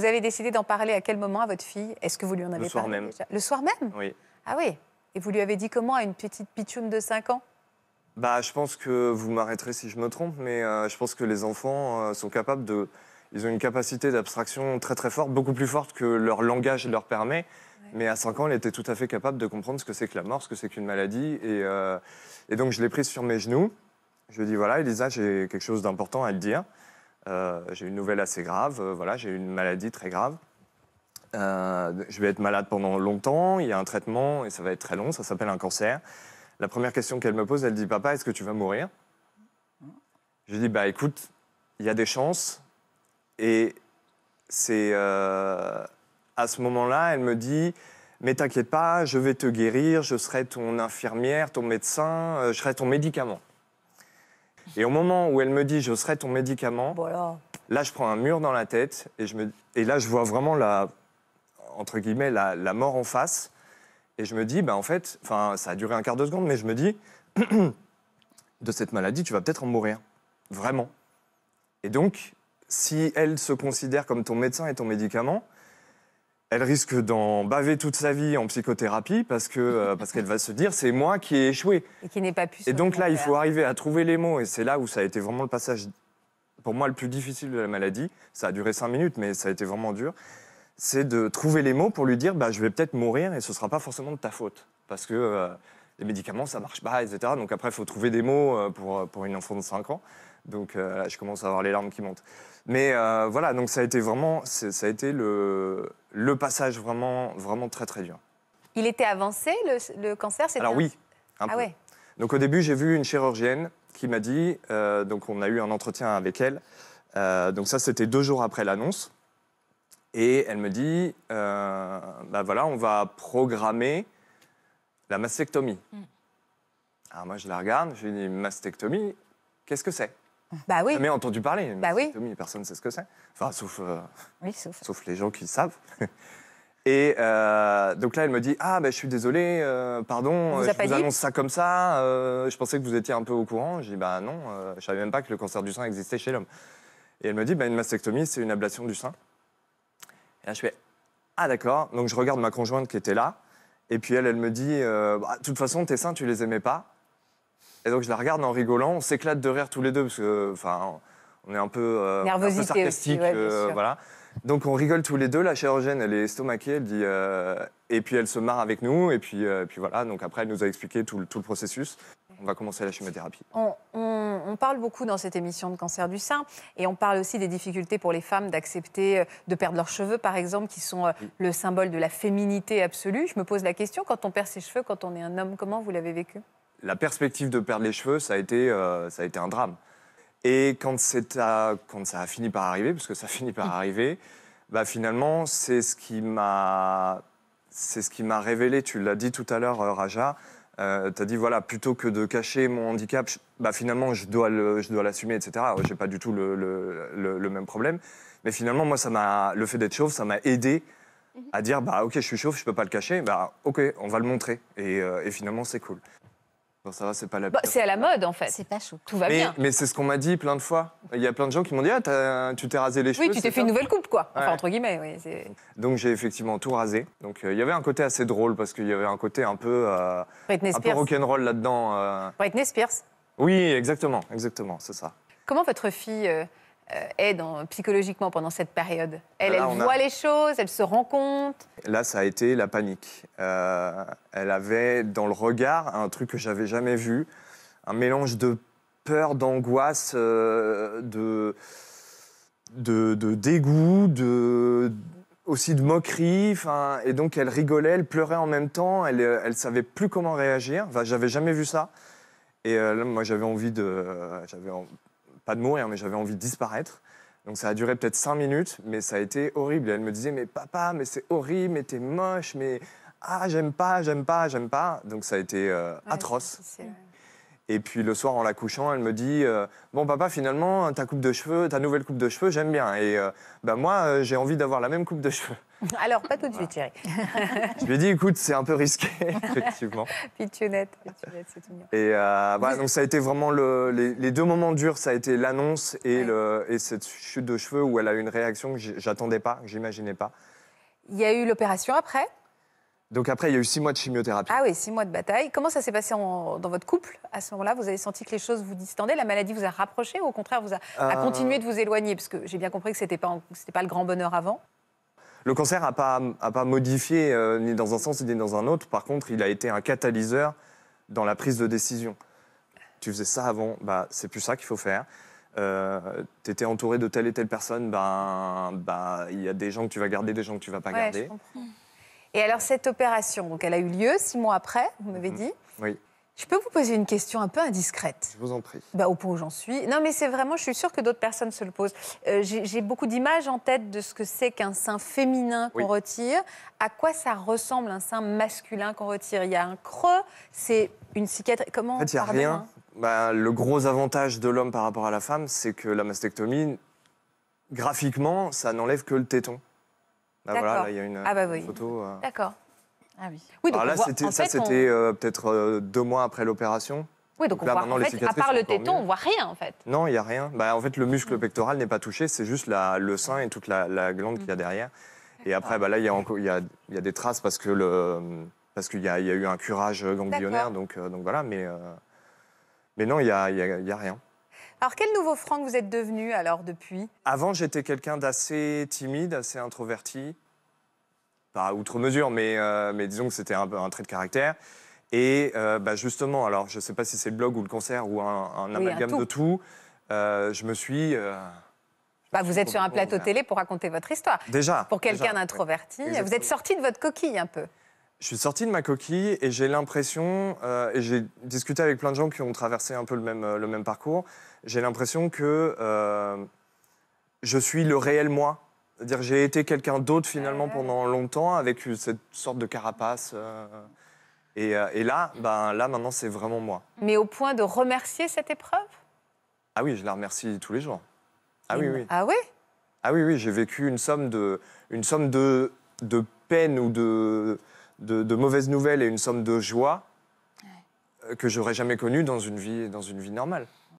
Vous avez décidé d'en parler à quel moment à votre fille Est-ce que vous lui en avez le soir parlé même. Le soir même Oui. Ah oui Et vous lui avez dit comment à une petite pitume de 5 ans bah, Je pense que vous m'arrêterez si je me trompe, mais euh, je pense que les enfants euh, sont capables de... Ils ont une capacité d'abstraction très très forte, beaucoup plus forte que leur langage leur permet. Mais à 5 ans, elle était tout à fait capable de comprendre ce que c'est que la mort, ce que c'est qu'une maladie. Et, euh, et donc je l'ai prise sur mes genoux. Je lui ai dit, voilà, Elisa, j'ai quelque chose d'important à te dire. Euh, j'ai une nouvelle assez grave, euh, voilà, j'ai une maladie très grave. Euh, je vais être malade pendant longtemps, il y a un traitement et ça va être très long, ça s'appelle un cancer. La première question qu'elle me pose, elle dit Papa, est-ce que tu vas mourir Je lui dis Bah écoute, il y a des chances. Et c'est à ce moment-là, elle me dit Mais t'inquiète pas, je vais te guérir, je serai ton infirmière, ton médecin, je serai ton médicament. Et au moment où elle me dit je serai ton médicament, là je prends un mur dans la tête et, je me, et là je vois vraiment la, entre guillemets, la, mort en face. Et je me dis, bah, en fait, enfin, ça a duré un quart de seconde, mais je me dis, de cette maladie, tu vas peut-être en mourir. Vraiment. Et donc, si elle se considère comme ton médecin et ton médicament, elle risque d'en baver toute sa vie en psychothérapie parce que euh, parce qu'elle va se dire c'est moi qui ai échoué et qui n'ai pas pu. Et donc là, il faut euh, arriver à trouver les mots et c'est là où ça a été vraiment le passage pour moi le plus difficile de la maladie. Ça a duré cinq minutes, mais ça a été vraiment dur. C'est de trouver les mots pour lui dire bah je vais peut-être mourir et ce sera pas forcément de ta faute parce que euh, les médicaments, ça marche pas, etc. Donc après, il faut trouver des mots euh, pour, euh, pour une enfant de 5 ans. Donc euh, là, je commence à avoir les larmes qui montent. Mais voilà, donc ça a été vraiment, ça a été le, le passage vraiment, vraiment très très dur. Il était avancé le, cancer Alors oui, ah Ouais. Donc au début, j'ai vu une chirurgienne qui m'a dit, donc on a eu un entretien avec elle. donc ça, c'était deux jours après l'annonce. Et elle me dit, bah voilà, on va programmer la mastectomie. Mm. Alors moi, je la regarde, je lui dis mastectomie, qu'est-ce que c'est Bah oui. jamais entendu parler. Bah mastectomie, personne ne sait ce que c'est. Enfin, sauf, euh, oui, sauf. Euh. sauf les gens qui le savent. Et euh, donc là, elle me dit Ah, ben je suis désolé, pardon, je vous annonce ça comme ça. je pensais que vous étiez un peu au courant. J'ai dis, Bah non, je savais même pas que le cancer du sein existait chez l'homme. Et elle me dit bah, Une mastectomie, c'est une ablation du sein. Et là, je fais Ah, d'accord. Donc je regarde ma conjointe qui était là. Et puis elle, elle me dit, euh, bah, de toute façon, tes seins, tu les aimais pas. Et donc je la regarde en rigolant, on s'éclate de rire tous les deux parce que, enfin, on est un peu, euh, sarcastique, euh, voilà. Donc on rigole tous les deux. La chirurgienne, elle est estomaquée, elle dit, et puis elle se marre avec nous, et puis, puis voilà. Donc après, elle nous a expliqué tout le, tout le processus. On va commencer la chimiothérapie on, parle beaucoup dans cette émission de cancer du sein et on parle aussi des difficultés pour les femmes d'accepter euh, de perdre leurs cheveux, par exemple, qui sont euh, mm. le symbole de la féminité absolue. Je me pose la question, quand on perd ses cheveux, quand on est un homme, comment vous l'avez vécu La perspective de perdre les cheveux, ça a été, euh, ça a été un drame. Et quand, ça a fini par arriver, parce que ça finit par mm. arriver, bah finalement, c'est ce qui m'a révélé, tu l'as dit tout à l'heure, Raja. tu as dit, voilà, plutôt que de cacher mon handicap, bah, finalement, je dois, je dois l'assumer, etc. Je n'ai pas du tout le, le, même problème. Mais finalement, moi, ça m'a, le fait d'être chauve, ça m'a aidé mhm. à dire, bah, ok, je suis chauve, je ne peux pas le cacher, bah, ok, on va le montrer. Et, euh, et finalement, c'est cool. ça va, c'est pas la bah, C'est à la mode, en fait. C'est pas chaud. Tout va bien. Mais c'est ce qu'on m'a dit plein de fois. Il y a plein de gens qui m'ont dit, ah, tu t'es rasé les cheveux. Oui, tu t'es fait une nouvelle coupe, quoi. Enfin, entre guillemets, oui. Donc, j'ai effectivement tout rasé. Donc, euh, il y avait un côté assez drôle, parce qu'il y avait un côté un peu, euh, un peu rock'n'roll là-dedans. Euh. Britney Spears. Oui, exactement, exactement, c'est ça. Comment votre fille euh, est psychologiquement pendant cette période Elle, voit les choses, elle se rend compte Là, ça a été la panique. Euh, elle avait dans le regard un truc que j'avais jamais vu, un mélange de peur, d'angoisse, euh, de, de, dégoût, de, aussi de moquerie. Et donc, elle rigolait, elle pleurait en même temps, elle ne savait plus comment réagir. Je j'avais jamais vu ça. Et euh, là, moi, j'avais envie de. Pas de mourir, mais j'avais envie de disparaître. Donc ça a duré peut-être cinq minutes, mais ça a été horrible. Et elle me disait Mais papa, mais c'est horrible, mais t'es moche, mais. Ah, j'aime pas, j'aime pas, j'aime pas. Donc ça a été euh, atroce. Et puis le soir, en la couchant, elle me dit euh, Bon, papa, finalement, ta coupe de cheveux, ta nouvelle coupe de cheveux, j'aime bien. Et euh, bah, moi, euh, j'ai envie d'avoir la même coupe de cheveux. Alors, pas tout de suite, Thierry. Je lui ai dit Écoute, c'est un peu risqué, effectivement. Pitchounette, pitchounette c'est tout mignon. Et voilà, donc, ça a été vraiment les, deux moments durs ça a été l'annonce et, et cette chute de cheveux où elle a eu une réaction que j'attendais pas, que j'imaginais pas. Il y a eu l'opération après donc après, il y a eu six mois de chimiothérapie. Ah oui, six mois de bataille. Comment ça s'est passé dans votre couple à ce moment-là Vous avez senti que les choses vous distendaient La maladie vous a rapproché ou au contraire vous a, euh, continué de vous éloigner Parce que j'ai bien compris que ce n'était pas, pas le grand bonheur avant. Le cancer n'a pas, a pas modifié euh, ni dans un sens ni dans un autre. Par contre, il a été un catalyseur dans la prise de décision. Tu faisais ça avant, bah, c'est plus ça qu'il faut faire. Euh, tu étais entouré de telle et telle personne, ben, ben, il y a des gens que tu vas garder, des gens que tu vas pas garder. Je et alors, cette opération, donc, elle a eu lieu six mois après, vous m'avez mhm. dit. Oui. Je peux vous poser une question un peu indiscrète Je vous en prie. Bah, au point où j'en suis. Non, mais c'est vraiment, je suis sûre que d'autres personnes se le posent. Euh, j'ai beaucoup d'images en tête de ce que c'est qu'un sein féminin qu'on retire. À quoi ça ressemble un sein masculin qu'on retire Il y a un creux, c'est une cicatrice. Comment En fait, il n'y a rien. Bah, le gros avantage de l'homme par rapport à la femme, c'est que la mastectomie, graphiquement, ça n'enlève que le téton. Ah, il y a une, ah, bah oui. photo. Euh. D'accord. Ah oui. oui donc Alors là, ça, c'était euh, peut-être euh, deux mois après l'opération. Oui, donc, on voit, en fait, à part le téton, on voit rien en fait. Non, il n'y a rien. Bah, en fait, le muscle mm. pectoral n'est pas touché, c'est juste la, le sein et toute la, glande qu'il y a mm. derrière. Et après, bah, là, il y, a il, y a, y a des traces parce que le, parce qu'il y, y, a eu un curage ganglionnaire, donc, donc voilà. Mais, mais non, il n'y y a, y a rien. Alors, quel nouveau Franck vous êtes devenu alors depuis Avant, j'étais quelqu'un d'assez timide, assez introverti. Pas outre mesure, mais, euh, mais disons que c'était un, trait de caractère. Et euh, bah, justement, alors je ne sais pas si c'est le blog ou le concert ou un, amalgame de tout, euh, je me suis... bah, vous êtes sur un plateau télé pour raconter votre histoire. Déjà. Pour quelqu'un d'introverti, vous êtes sorti de votre coquille un peu. Je suis sorti de ma coquille et j'ai l'impression, euh, et j'ai discuté avec plein de gens qui ont traversé un peu le même, euh, le même parcours, j'ai l'impression que euh, je suis le réel moi. C'est-à-dire j'ai été quelqu'un d'autre finalement ah. pendant longtemps avec cette sorte de carapace. et, là, ben, là maintenant, c'est vraiment moi. Mais au point de remercier cette épreuve Ah oui, je la remercie tous les jours. Ah oui, oui. Ah oui Ah oui, oui, j'ai vécu une somme de, une somme de, de peine ou de de, mauvaises nouvelles et une somme de joie euh, que j'aurais jamais connue dans une vie, dans une vie normale.